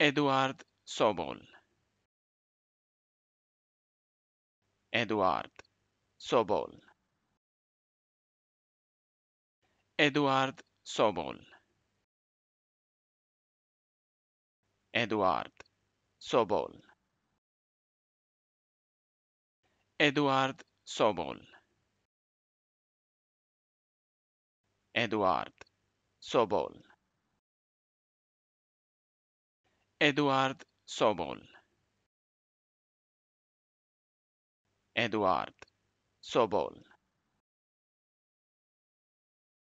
Eduard Sobol. Eduard Sobol. Eduard Sobol. Eduard Sobol. Eduard Sobol. Eduard Sobol. Eduard Sobol. Eduard Sobol.